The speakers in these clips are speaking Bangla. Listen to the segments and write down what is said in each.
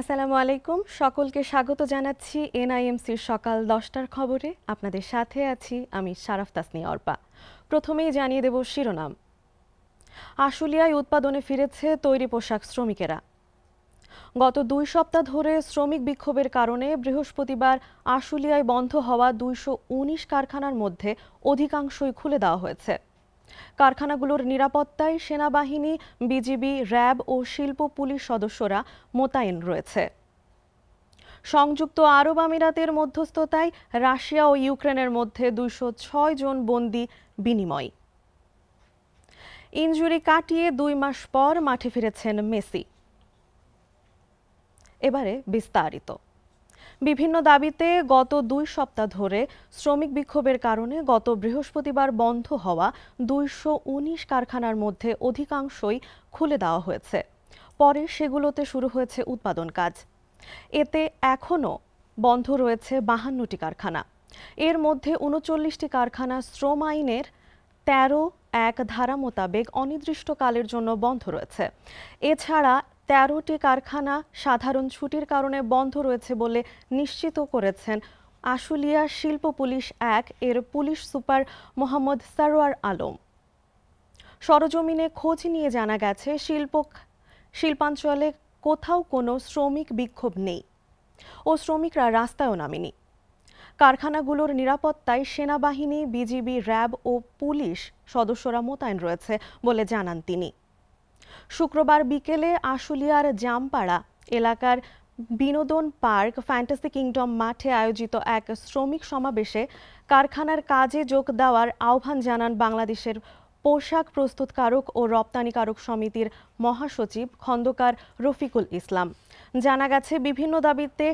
আসসালামু আলাইকুম সকলকে স্বাগত জানাচ্ছি এনআইএমসির সকাল দশটার খবরে আপনাদের সাথে আছি আমি সারাফ তাসনি অর্পা প্রথমেই জানিয়ে দেব শিরোনাম আশুলিয়ায় উৎপাদনে ফিরেছে তৈরি পোশাক শ্রমিকেরা গত দুই সপ্তাহ ধরে শ্রমিক বিক্ষোভের কারণে বৃহস্পতিবার আশুলিয়ায় বন্ধ হওয়া দুইশো কারখানার মধ্যে অধিকাংশই খুলে দেওয়া হয়েছে কারখানাগুলোর নিরাপত্তায় সেনাবাহিনী বিজিবি র্যাব ও শিল্প পুলিশ সদস্যরা মোতায়েন রয়েছে সংযুক্ত আরব আমিরাতের মধ্যস্থতায় রাশিয়া ও ইউক্রেনের মধ্যে দুইশো ছয় জন বন্দি বিনিময় ইঞ্জুরি কাটিয়ে দুই মাস পর মাঠে ফিরেছেন মেসি এবারে বিস্তারিত বিভিন্ন দাবিতে গত দুই সপ্তাহ ধরে শ্রমিক বিক্ষোভের কারণে গত বৃহস্পতিবার বন্ধ হওয়া দুইশো কারখানার মধ্যে অধিকাংশই খুলে দেওয়া হয়েছে পরে সেগুলোতে শুরু হয়েছে উৎপাদন কাজ এতে এখনও বন্ধ রয়েছে বাহান্নটি কারখানা এর মধ্যে উনচল্লিশটি কারখানা শ্রম আইনের তেরো এক ধারা মোতাবেক অনির্দিষ্টকালের জন্য বন্ধ রয়েছে এছাড়া তেরোটি কারখানা সাধারণ ছুটির কারণে বন্ধ রয়েছে বলে নিশ্চিত করেছেন আশুলিয়া শিল্প পুলিশ এক এর পুলিশ সুপার মোহাম্মদ সারোয়ার আলম সরজমিনে খোঁজ নিয়ে জানা গেছে শিল্প শিল্পাঞ্চলে কোথাও কোনো শ্রমিক বিক্ষোভ নেই ও শ্রমিকরা রাস্তায়ও নামেনি কারখানাগুলোর নিরাপত্তায় সেনাবাহিনী বিজিবি র্যাব ও পুলিশ সদস্যরা মোতায়েন রয়েছে বলে জানান তিনি শুক্রবার বিকেলে আশুলিয়ার জামপাড়া এলাকার বিনোদন পার্ক ফ্যান্টাসি কিংডম মাঠে আয়োজিত এক শ্রমিক সমাবেশে কারখানার কাজে যোগ দেওয়ার আহ্বান জানান বাংলাদেশের পোশাক প্রস্তুতকারক ও রপ্তানিকারক সমিতির মহাসচিব খন্দকার রফিকুল ইসলাম জানা গেছে বিভিন্ন দাবিতে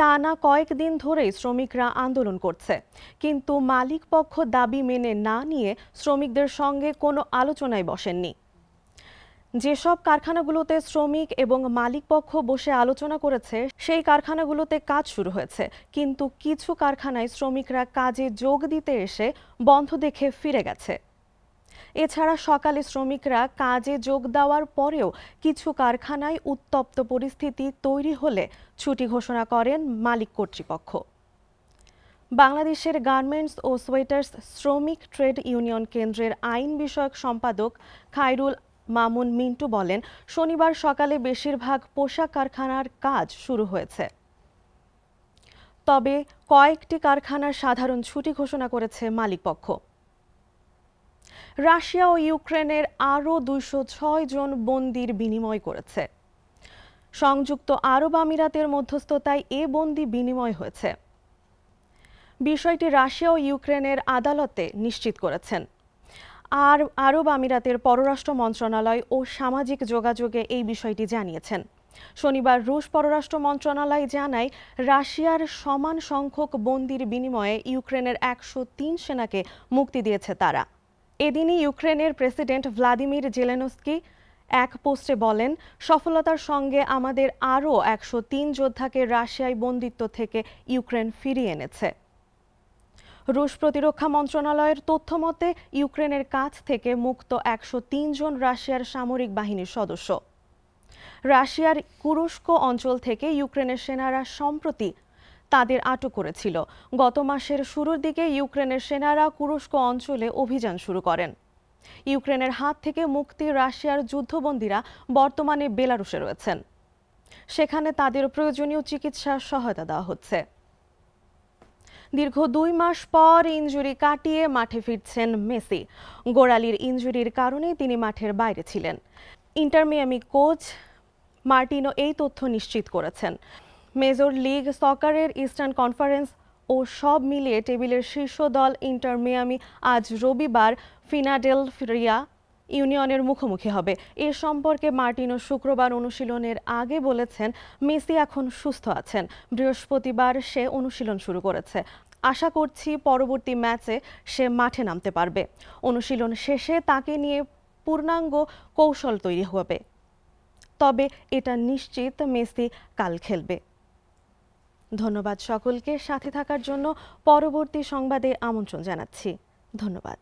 টানা কয়েকদিন ধরে শ্রমিকরা আন্দোলন করছে কিন্তু মালিকপক্ষ দাবি মেনে না নিয়ে শ্রমিকদের সঙ্গে কোনো আলোচনায় বসেননি যেসব কারখানাগুলোতে শ্রমিক এবং মালিকপক্ষ বসে আলোচনা করেছে সেই কারখানাগুলোতে কাজ শুরু হয়েছে কিন্তু কিছু কারখানায় শ্রমিকরা কাজে যোগ দিতে এসে বন্ধ দেখে ফিরে গেছে এছাড়া সকালে শ্রমিকরা কাজে যোগ দেওয়ার পরেও কিছু কারখানায় উত্তপ্ত পরিস্থিতি তৈরি হলে ছুটি ঘোষণা করেন মালিক কর্তৃপক্ষ বাংলাদেশের গার্মেন্টস ও সোয়েটার্স শ্রমিক ট্রেড ইউনিয়ন কেন্দ্রের আইন বিষয়ক সম্পাদক খায়রুল মামুন মিন্টু বলেন শনিবার সকালে বেশিরভাগ পোশাক কারখানার কাজ শুরু হয়েছে তবে কয়েকটি কারখানার সাধারণ ছুটি ঘোষণা করেছে মালিকপক্ষ রাশিয়া ও ইউক্রেনের আরও দুইশো ছয় জন বন্দির বিনিময় করেছে সংযুক্ত আরব আমিরাতের মধ্যস্থতায় এ বন্দি বিনিময় হয়েছে বিষয়টি রাশিয়া ও ইউক্রেনের আদালতে নিশ্চিত করেছেন আর আরব আমিরাতের পররাষ্ট্র মন্ত্রণালয় ও সামাজিক যোগাযোগে এই বিষয়টি জানিয়েছেন শনিবার রুশ পররাষ্ট্র মন্ত্রণালয় জানায় রাশিয়ার সমান সংখ্যক বন্দির বিনিময়ে ইউক্রেনের একশো তিন সেনাকে মুক্তি দিয়েছে তারা এদিনই ইউক্রেনের প্রেসিডেন্ট ভ্লাদিমির জেলেনস্কি এক পোস্টে বলেন সফলতার সঙ্গে আমাদের আরও একশো তিন যোদ্ধাকে রাশিয়ায় বন্দিত্ব থেকে ইউক্রেন ফিরিয়ে এনেছে রুশ প্রতিরক্ষা মন্ত্রণালয়ের তথ্য মতে ইউক্রেনের কাছ থেকে মুক্ত একশো জন রাশিয়ার সামরিক বাহিনীর সদস্য রাশিয়ার কুরুস্ক অঞ্চল থেকে ইউক্রেনের সেনারা সম্প্রতি তাদের আটক করেছিল গত মাসের শুরুর দিকে ইউক্রেনের সেনারা কুরস্ক অঞ্চলে অভিযান শুরু করেন ইউক্রেনের হাত থেকে মুক্তি রাশিয়ার যুদ্ধবন্দীরা বর্তমানে বেলারুশে রয়েছেন সেখানে তাদের প্রয়োজনীয় চিকিৎসার সহায়তা দেওয়া হচ্ছে দীর্ঘ দুই মাস পর ইঞ্জুরি কাটিয়ে মাঠে ফিরছেন মেসি গোড়ালির ইঞ্জুরির কারণে তিনি মাঠের বাইরে ছিলেন ইন্টারমিয়ামি কোচ মার্টিনো এই তথ্য নিশ্চিত করেছেন মেজর লিগ সকারের ইস্টার্ন কনফারেন্স ও সব মিলিয়ে টেবিলের শীর্ষ দল ইন্টার আজ রবিবার ফিনাডেলফ্রিয়া ইউনিয়নের মুখোমুখি হবে এ সম্পর্কে মার্টিনো শুক্রবার অনুশীলনের আগে বলেছেন মেসি এখন সুস্থ আছেন বৃহস্পতিবার সে অনুশীলন শুরু করেছে আশা করছি পরবর্তী ম্যাচে সে মাঠে নামতে পারবে অনুশীলন শেষে তাকে নিয়ে পূর্ণাঙ্গ কৌশল তৈরি হবে তবে এটা নিশ্চিত মেসি কাল খেলবে ধন্যবাদ সকলকে সাথে থাকার জন্য পরবর্তী সংবাদে আমন্ত্রণ জানাচ্ছি ধন্যবাদ